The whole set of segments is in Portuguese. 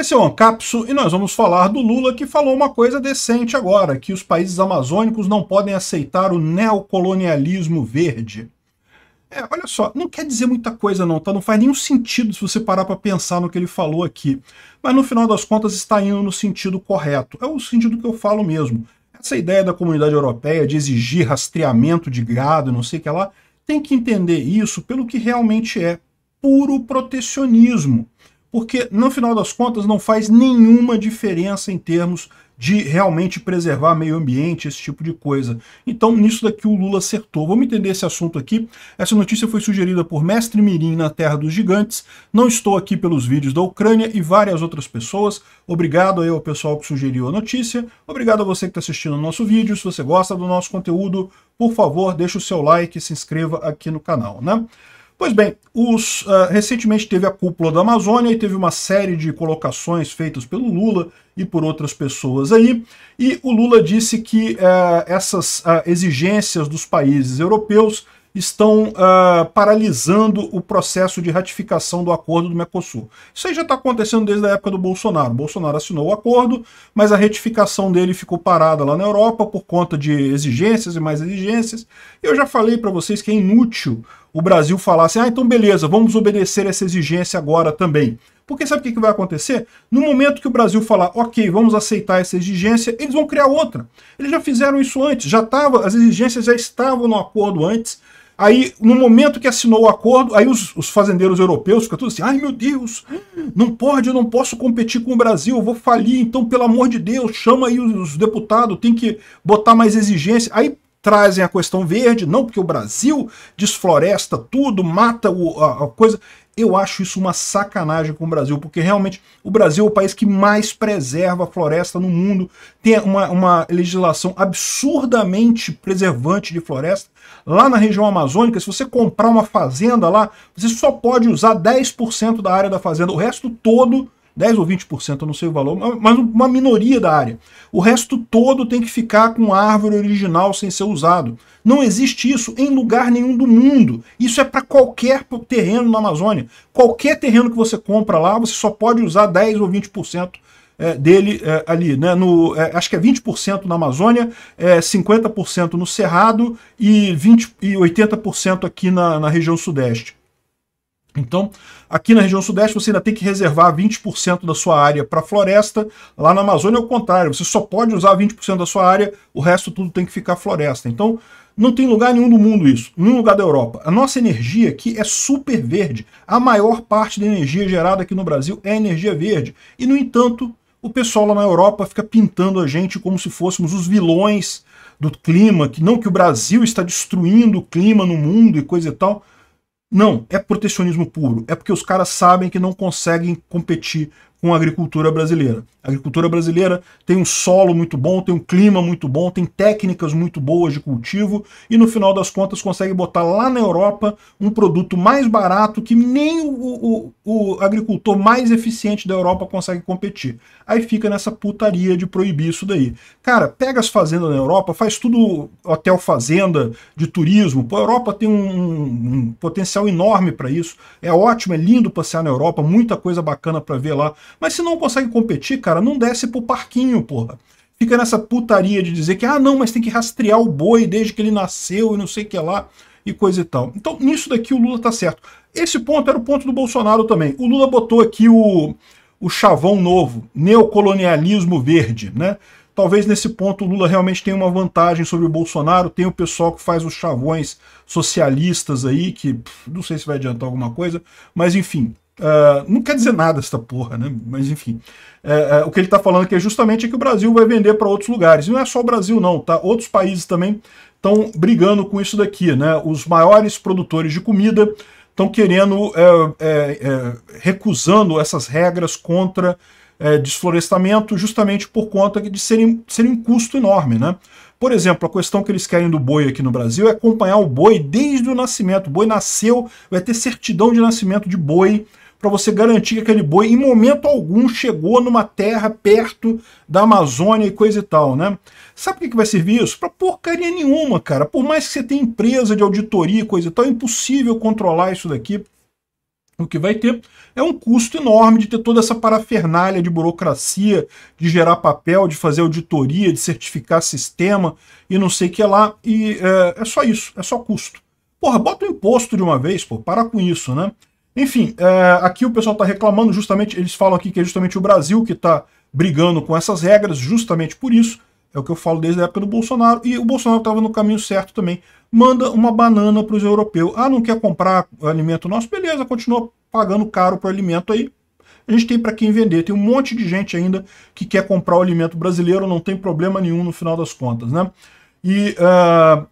Esse é o Ancapso e nós vamos falar do Lula que falou uma coisa decente agora, que os países amazônicos não podem aceitar o neocolonialismo verde. É, olha só, não quer dizer muita coisa não, tá? Não faz nenhum sentido se você parar para pensar no que ele falou aqui. Mas no final das contas está indo no sentido correto. É o sentido que eu falo mesmo. Essa ideia da comunidade europeia de exigir rastreamento de gado, não sei o que lá, tem que entender isso pelo que realmente é puro protecionismo porque no final das contas não faz nenhuma diferença em termos de realmente preservar meio ambiente, esse tipo de coisa. Então, nisso daqui o Lula acertou. Vamos entender esse assunto aqui. Essa notícia foi sugerida por Mestre Mirim na Terra dos Gigantes. Não estou aqui pelos vídeos da Ucrânia e várias outras pessoas. Obrigado aí ao pessoal que sugeriu a notícia. Obrigado a você que está assistindo o nosso vídeo. Se você gosta do nosso conteúdo, por favor, deixe o seu like e se inscreva aqui no canal, né? Pois bem, os, uh, recentemente teve a cúpula da Amazônia e teve uma série de colocações feitas pelo Lula e por outras pessoas aí. E o Lula disse que uh, essas uh, exigências dos países europeus estão ah, paralisando o processo de ratificação do acordo do Mercosul. Isso aí já está acontecendo desde a época do Bolsonaro. O Bolsonaro assinou o acordo, mas a retificação dele ficou parada lá na Europa por conta de exigências e mais exigências. Eu já falei para vocês que é inútil o Brasil falasse, assim, ah, então beleza, vamos obedecer essa exigência agora também. Porque sabe o que vai acontecer? No momento que o Brasil falar, ok, vamos aceitar essa exigência, eles vão criar outra. Eles já fizeram isso antes, já tava, as exigências já estavam no acordo antes. Aí, no momento que assinou o acordo, aí os, os fazendeiros europeus ficam tudo assim, ai meu Deus, não pode, eu não posso competir com o Brasil, eu vou falir, então, pelo amor de Deus, chama aí os, os deputados, tem que botar mais exigência. Aí trazem a questão verde, não porque o Brasil desfloresta tudo, mata o, a, a coisa. Eu acho isso uma sacanagem com o Brasil, porque realmente o Brasil é o país que mais preserva a floresta no mundo, tem uma, uma legislação absurdamente preservante de floresta. Lá na região amazônica, se você comprar uma fazenda lá, você só pode usar 10% da área da fazenda, o resto todo 10 ou 20%, eu não sei o valor, mas uma minoria da área. O resto todo tem que ficar com a árvore original sem ser usado. Não existe isso em lugar nenhum do mundo. Isso é para qualquer terreno na Amazônia. Qualquer terreno que você compra lá, você só pode usar 10 ou 20% é, dele é, ali, né? No, é, acho que é 20% na Amazônia, é, 50% no Cerrado e, 20, e 80% aqui na, na região sudeste. Então, aqui na região sudeste, você ainda tem que reservar 20% da sua área para floresta. Lá na Amazônia é o contrário, você só pode usar 20% da sua área, o resto tudo tem que ficar floresta. Então, não tem lugar nenhum do mundo isso, nenhum lugar da Europa. A nossa energia aqui é super verde. A maior parte da energia gerada aqui no Brasil é energia verde. E, no entanto, o pessoal lá na Europa fica pintando a gente como se fôssemos os vilões do clima, que não que o Brasil está destruindo o clima no mundo e coisa e tal. Não, é protecionismo puro. É porque os caras sabem que não conseguem competir com a agricultura brasileira. A agricultura brasileira tem um solo muito bom, tem um clima muito bom, tem técnicas muito boas de cultivo e no final das contas consegue botar lá na Europa um produto mais barato que nem o, o, o agricultor mais eficiente da Europa consegue competir. Aí fica nessa putaria de proibir isso daí. Cara, pega as fazendas na Europa, faz tudo hotel fazenda de turismo. Pô, a Europa tem um, um potencial enorme para isso. É ótimo, é lindo passear na Europa, muita coisa bacana para ver lá mas se não consegue competir, cara, não desce pro parquinho, porra. Fica nessa putaria de dizer que, ah, não, mas tem que rastrear o boi desde que ele nasceu e não sei o que lá e coisa e tal. Então, nisso daqui o Lula tá certo. Esse ponto era o ponto do Bolsonaro também. O Lula botou aqui o, o chavão novo, neocolonialismo verde, né? Talvez nesse ponto o Lula realmente tenha uma vantagem sobre o Bolsonaro, tem o pessoal que faz os chavões socialistas aí, que pff, não sei se vai adiantar alguma coisa, mas enfim, ah, não quer dizer nada essa porra, né? Mas enfim. É, é, o que ele está falando aqui é justamente que o Brasil vai vender para outros lugares. E não é só o Brasil, não, tá? Outros países também estão brigando com isso daqui, né? Os maiores produtores de comida estão querendo, é, recusando essas regras contra desflorestamento, justamente por conta de serem, serem um custo enorme, né? Por exemplo, a questão que eles querem do boi aqui no Brasil é acompanhar o boi desde o nascimento. O boi nasceu, vai ter certidão de nascimento de boi para você garantir que aquele boi em momento algum chegou numa terra perto da Amazônia e coisa e tal, né? Sabe o que vai servir isso? Para porcaria nenhuma, cara. Por mais que você tenha empresa de auditoria e coisa e tal, é impossível controlar isso daqui. O que vai ter é um custo enorme de ter toda essa parafernália de burocracia, de gerar papel, de fazer auditoria, de certificar sistema e não sei o que lá. E é, é só isso, é só custo. Porra, bota o imposto de uma vez, pô, para com isso, né? Enfim, é, aqui o pessoal está reclamando justamente, eles falam aqui que é justamente o Brasil que está brigando com essas regras, justamente por isso, é o que eu falo desde a época do Bolsonaro, e o Bolsonaro estava no caminho certo também, manda uma banana para os europeus. Ah, não quer comprar alimento nosso? Beleza, continua pagando caro para o alimento aí. A gente tem para quem vender, tem um monte de gente ainda que quer comprar o alimento brasileiro, não tem problema nenhum no final das contas, né? E uh,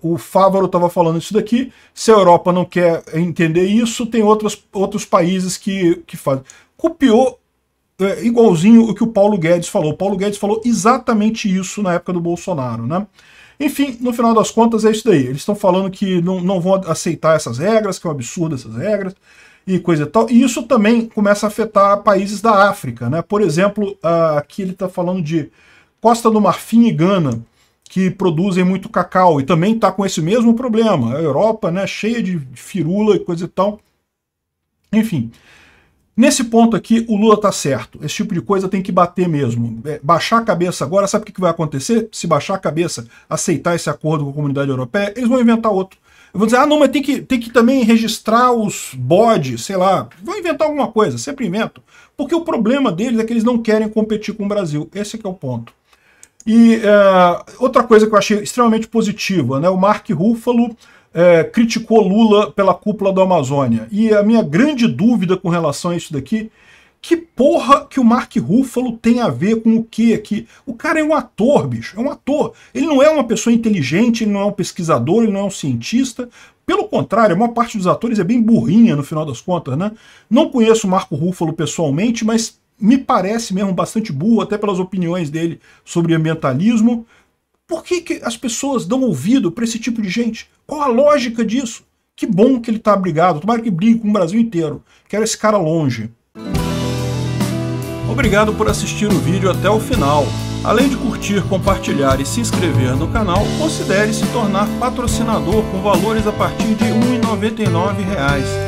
uh, o Fávaro estava falando isso daqui. Se a Europa não quer entender isso, tem outros, outros países que, que fazem. Copiou é, igualzinho o que o Paulo Guedes falou. O Paulo Guedes falou exatamente isso na época do Bolsonaro, né? Enfim, no final das contas é isso daí. Eles estão falando que não, não vão aceitar essas regras, que é um absurdo essas regras e coisa e tal. E isso também começa a afetar países da África, né? Por exemplo, ah, aqui ele está falando de Costa do Marfim e Gana que produzem muito cacau e também está com esse mesmo problema. A Europa, né, cheia de firula e coisa e tal. Enfim, nesse ponto aqui o Lula tá certo. Esse tipo de coisa tem que bater mesmo. É, baixar a cabeça agora, sabe o que, vai acontecer? Se baixar a cabeça, aceitar esse acordo com a comunidade europeia, eles vão inventar outro. Eu vou dizer, ah, não, mas tem que, tem que também registrar os bodes, sei lá. Vão inventar alguma coisa, sempre invento Porque o problema deles é que eles não querem competir com o Brasil. Esse é o ponto. E é, outra coisa que eu achei extremamente positiva, né? O Mark Ruffalo é, criticou Lula pela cúpula da Amazônia. E a minha grande dúvida com relação a isso daqui, que porra que o Mark Ruffalo tem a ver com o que aqui? O cara é um ator, bicho, é um ator. Ele não é uma pessoa inteligente, ele não é um pesquisador, ele não é um cientista. Pelo contrário, a maior parte dos atores é bem burrinha no final das contas, né? Não conheço o Marco Ruffalo pessoalmente, mas me parece mesmo bastante burro, até pelas opiniões dele sobre ambientalismo. Por que, que as pessoas dão ouvido para esse tipo de gente? Qual a lógica disso? Que bom que ele está abrigado, tomara que brigue com o Brasil inteiro. Quero esse cara longe. Obrigado por assistir o vídeo até o final. Além de curtir, compartilhar e se inscrever no canal, considere se tornar patrocinador com valores a partir de R$ 1,99